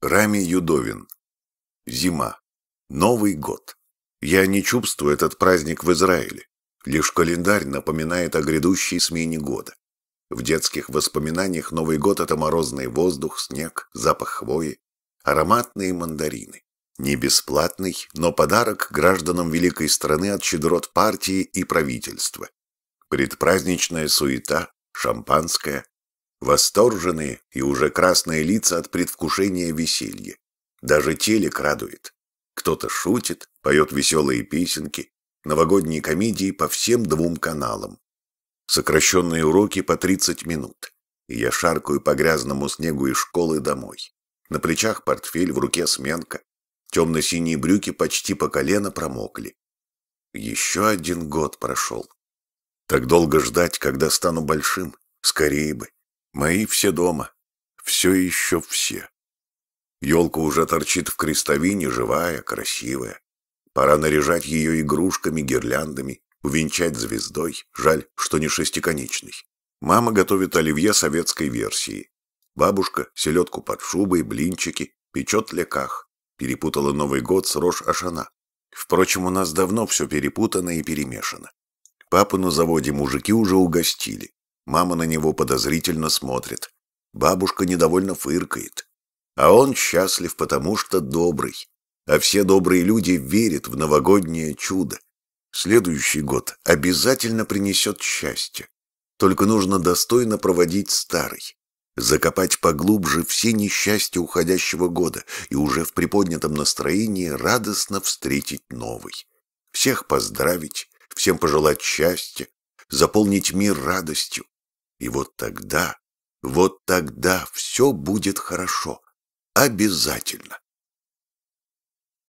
Рами Юдовин. Зима. Новый год. Я не чувствую этот праздник в Израиле. Лишь календарь напоминает о грядущей смене года. В детских воспоминаниях Новый год – это морозный воздух, снег, запах хвои, ароматные мандарины. Не бесплатный, но подарок гражданам великой страны от щедрот партии и правительства. Предпраздничная суета, шампанское, Восторженные и уже красные лица от предвкушения веселья. Даже телек радует. Кто-то шутит, поет веселые песенки, новогодние комедии по всем двум каналам. Сокращенные уроки по 30 минут. И я шаркаю по грязному снегу из школы домой. На плечах портфель, в руке сменка. Темно-синие брюки почти по колено промокли. Еще один год прошел. Так долго ждать, когда стану большим. Скорее бы. Мои все дома. Все еще все. Елка уже торчит в крестовине, живая, красивая. Пора наряжать ее игрушками, гирляндами, увенчать звездой. Жаль, что не шестиконечной. Мама готовит оливье советской версии. Бабушка селедку под шубой, блинчики, печет леках. Перепутала Новый год с Рош-Ашана. Впрочем, у нас давно все перепутано и перемешано. Папу на заводе мужики уже угостили. Мама на него подозрительно смотрит. Бабушка недовольно фыркает. А он счастлив, потому что добрый. А все добрые люди верят в новогоднее чудо. Следующий год обязательно принесет счастье. Только нужно достойно проводить старый. Закопать поглубже все несчастья уходящего года и уже в приподнятом настроении радостно встретить новый. Всех поздравить, всем пожелать счастья, заполнить мир радостью, и вот тогда, вот тогда все будет хорошо. Обязательно.